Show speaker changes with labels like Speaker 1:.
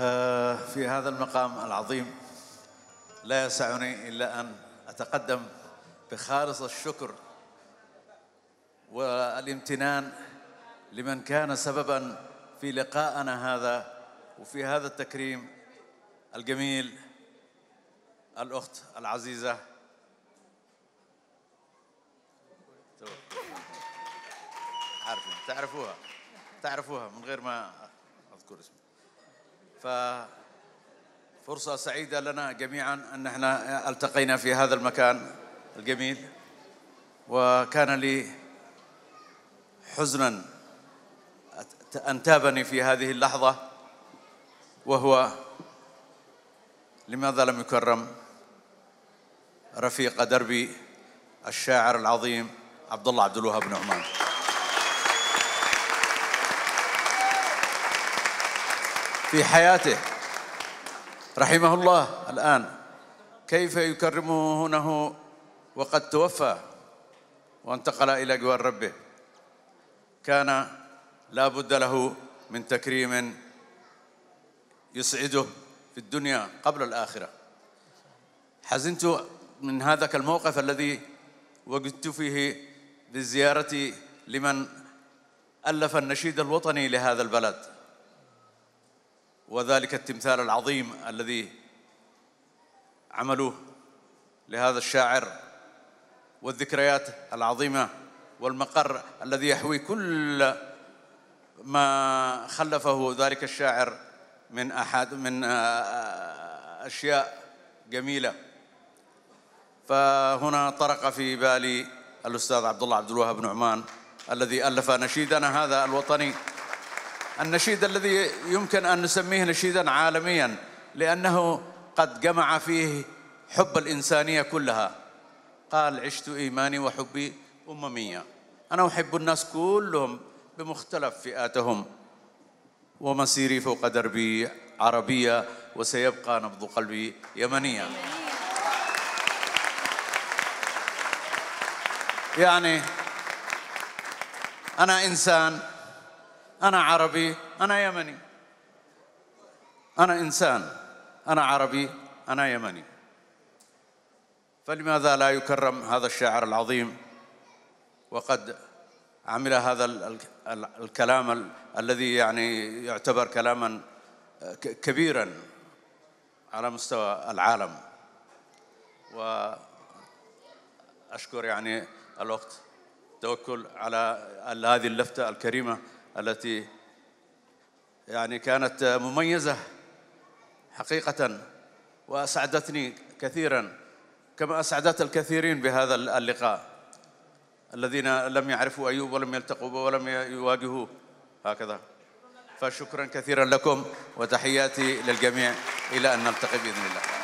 Speaker 1: آه، في هذا المقام العظيم لا يسعني إلا أن أتقدم بخالص الشكر والامتنان لمن كان سببا في لقائنا هذا وفي هذا التكريم الجميل الأخت العزيزة عارفين تعرفوها تعرفوها من غير ما أذكر اسمها ف فرصة سعيدة لنا جميعا أن احنا التقينا في هذا المكان الجميل وكان لي حزنا أنتابني في هذه اللحظة وهو لماذا لم يكرم رفيق دربي الشاعر العظيم عبد الله عبد الوهاب نعمان في حياته رحمه الله الآن كيف يكرمه يكرمونه وقد توفى وانتقل إلى جوار ربه كان لا بد له من تكريم يسعده في الدنيا قبل الآخرة حزنت من هذاك الموقف الذي وجدت فيه بالزيارة لمن ألف النشيد الوطني لهذا البلد وذلك التمثال العظيم الذي عملوه لهذا الشاعر والذكريات العظيمة والمقر الذي يحوي كل ما خلفه ذلك الشاعر من أحد من آه، آه، أشياء جميلة فهنا طرق في بالي الأستاذ عبد الله عبد الوهاب نعمان الذي ألف نشيدنا هذا الوطني النشيد الذي يمكن أن نسميه نشيدا عالميا لأنه قد جمع فيه حب الإنسانية كلها قال عشت إيماني وحبي أممية أنا أحب الناس كلهم بمختلف فئاتهم ومسيري فوق دربي عربية وسيبقى نبض قلبي يمنيا يعني أنا إنسان أنا عربي أنا يمني أنا إنسان أنا عربي أنا يمني فلماذا لا يكرم هذا الشاعر العظيم وقد عمل هذا الكلام الذي يعني يعتبر كلاما كبيرا على مستوى العالم وأشكر يعني الوقت توكل على هذه اللفتة الكريمة التي يعني كانت مميزة حقيقة وأسعدتني كثيرا كما أسعدت الكثيرين بهذا اللقاء الذين لم يعرفوا أيوب ولم يلتقوا به ولم يواجهوه هكذا فشكرا كثيرا لكم وتحياتي للجميع إلى أن نلتقي بإذن الله